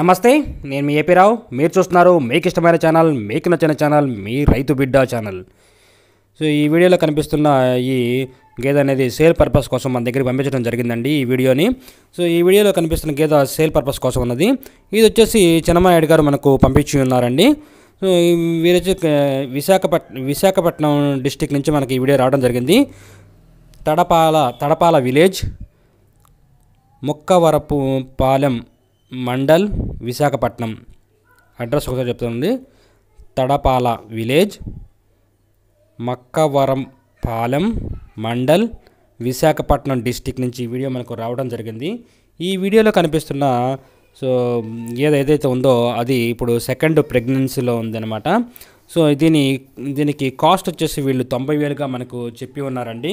నమస్తే నేను మీ ఏపీ రావు మీరు చూస్తున్నారు మీకు ఇష్టమైన ఛానల్ మీకు నచ్చిన ఛానల్ మీ రైతు బిడ్డ ఛానల్ సో ఈ వీడియోలో కనిపిస్తున్న ఈ గేద అనేది సేల్ పర్పస్ కోసం మన దగ్గరికి పంపించడం జరిగిందండి ఈ వీడియోని సో ఈ వీడియోలో కనిపిస్తున్న గేద సేల్ పర్పస్ కోసం ఉన్నది ఇది వచ్చేసి చిన్నమాయుడు గారు మనకు పంపించి ఉన్నారండి సో వీరొచ్చి విశాఖపట్ విశాఖపట్నం డిస్టిక్ నుంచి మనకి ఈ వీడియో రావడం జరిగింది తడపాల తడపాల విలేజ్ ముక్కవరపు పాలెం మండల్ విశాఖపట్నం అడ్రస్ ఒకసారి చెప్తుంది తడపాల విలేజ్ మక్కవరం పాలెం మండల్ విశాఖపట్నం డిస్టిక్ నుంచి ఈ వీడియో మనకు రావడం జరిగింది ఈ వీడియోలో కనిపిస్తున్న సో ఏదైతే ఉందో అది ఇప్పుడు సెకండ్ ప్రెగ్నెన్సీలో ఉందన్నమాట సో దీని దీనికి కాస్ట్ వచ్చేసి వీళ్ళు తొంభై వేలుగా మనకు చెప్పి ఉన్నారండి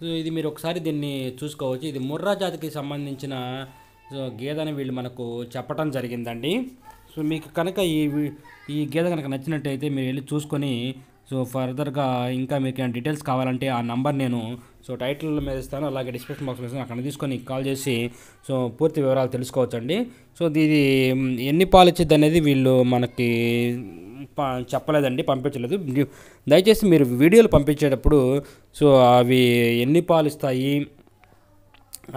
సో ఇది మీరు ఒకసారి దీన్ని చూసుకోవచ్చు ఇది ముర్రా జాతికి సంబంధించిన సో గేదెని వీళ్ళు మనకు చెప్పడం జరిగిందండి సో మీకు కనుక ఈ ఈ గేదె కనుక నచ్చినట్టయితే మీరు వెళ్ళి చూసుకొని సో ఫర్దర్గా ఇంకా మీకు ఏమైనా డీటెయిల్స్ కావాలంటే ఆ నంబర్ నేను సో టైటిల్ మీద ఇస్తాను అలాగే డిస్క్రిప్షన్ బాక్స్ మీద అక్కడ తీసుకొని కాల్ చేసి సో పూర్తి వివరాలు తెలుసుకోవచ్చండి సో ఇది ఎన్ని పాలు ఇచ్చింది అనేది వీళ్ళు మనకి చెప్పలేదండి పంపించలేదు దయచేసి మీరు వీడియోలు పంపించేటప్పుడు సో అవి ఎన్ని పాలు ఇస్తాయి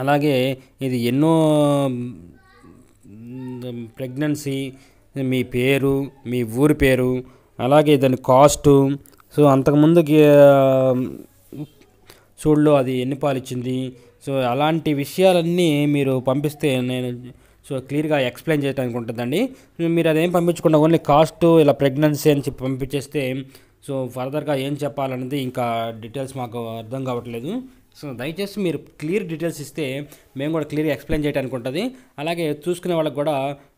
అలాగే ఇది ఎన్నో ప్రెగ్నెన్సీ మీ పేరు మీ ఊరి పేరు అలాగే దాని కాస్టు సో అంతకుముందు చూడలో అది ఎన్ని పాలిచ్చింది సో అలాంటి విషయాలన్నీ మీరు పంపిస్తే నేను సో క్లియర్గా ఎక్స్ప్లెయిన్ చేయడానికి ఉంటుందండి మీరు అదేం పంపించకుండా ఓన్లీ కాస్ట్ ఇలా ప్రెగ్నెన్సీ అని చెప్పి పంపించేస్తే సో ఫర్దర్గా ఏం చెప్పాలనేది ఇంకా డీటెయిల్స్ మాకు అర్థం కావట్లేదు సో దయచేసి మీరు క్లియర్ డీటెయిల్స్ ఇస్తే మేము కూడా క్లియర్గా ఎక్స్ప్లెయిన్ చేయడానికి ఉంటుంది అలాగే చూసుకునే వాళ్ళకి కూడా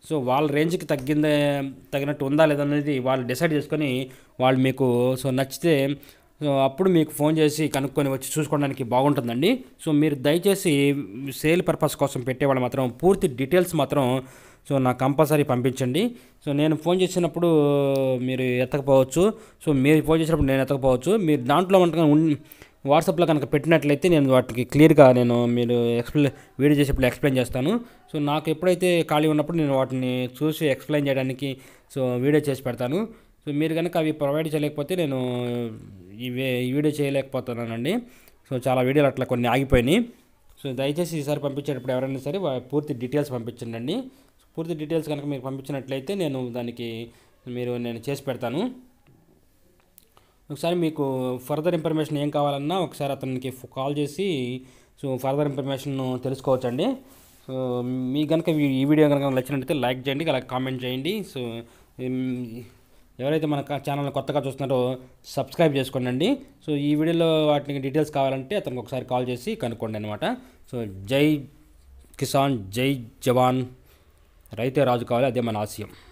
సో వాళ్ళ రేంజ్కి తగ్గిందే తగినట్టు ఉందా లేదనేది వాళ్ళు డిసైడ్ చేసుకొని వాళ్ళు మీకు సో నచ్చితే సో అప్పుడు మీకు ఫోన్ చేసి కనుక్కొని వచ్చి చూసుకోవడానికి బాగుంటుందండి సో మీరు దయచేసి సేల్ పర్పస్ కోసం పెట్టేవాళ్ళు మాత్రం పూర్తి డీటెయిల్స్ మాత్రం సో నాకు కంపల్సరీ పంపించండి సో నేను ఫోన్ చేసినప్పుడు మీరు ఎత్తకపోవచ్చు సో మీరు ఫోన్ చేసినప్పుడు నేను ఎత్తకపోవచ్చు మీరు దాంట్లో మనకు వాట్సాప్లో కనుక పెట్టినట్లయితే నేను వాటికి క్లియర్గా నేను మీరు ఎక్స్ప్లెయిన్ వీడియో చేసేప్పుడు ఎక్స్ప్లెయిన్ చేస్తాను సో నాకు ఎప్పుడైతే ఖాళీ ఉన్నప్పుడు నేను వాటిని చూసి ఎక్స్ప్లెయిన్ చేయడానికి సో వీడియో చేసి పెడతాను సో మీరు కనుక అవి ప్రొవైడ్ చేయలేకపోతే నేను ఇవే ఈ వీడియో చేయలేకపోతున్నానండి సో చాలా వీడియోలు అట్లా కొన్ని ఆగిపోయినాయి సో దయచేసి ఈసారి పంపించేటప్పుడు ఎవరైనా సరే పూర్తి డీటెయిల్స్ పంపించండి పూర్తి డీటెయిల్స్ కనుక మీరు పంపించినట్లయితే నేను దానికి మీరు నేను చేసి పెడతాను ఒకసారి మీకు ఫర్దర్ ఇన్ఫర్మేషన్ ఏం కావాలన్నా ఒకసారి అతనికి కాల్ చేసి సో ఫర్దర్ ఇన్ఫర్మేషన్ తెలుసుకోవచ్చండి సో మీ కనుక ఈ వీడియో కనుక నచ్చినట్లయితే లైక్ చేయండి అలాగే కామెంట్ చేయండి సో ఎవరైతే మన ఛానల్ని కొత్తగా చూస్తున్నారో సబ్స్క్రైబ్ చేసుకోండి సో ఈ వీడియోలో వాటికి డీటెయిల్స్ కావాలంటే అతనికి ఒకసారి కాల్ చేసి కనుక్కోండి అనమాట సో జై కిసాన్ జై జవాన్ రైతే రాజు కావాలి అదే మన ఆశయం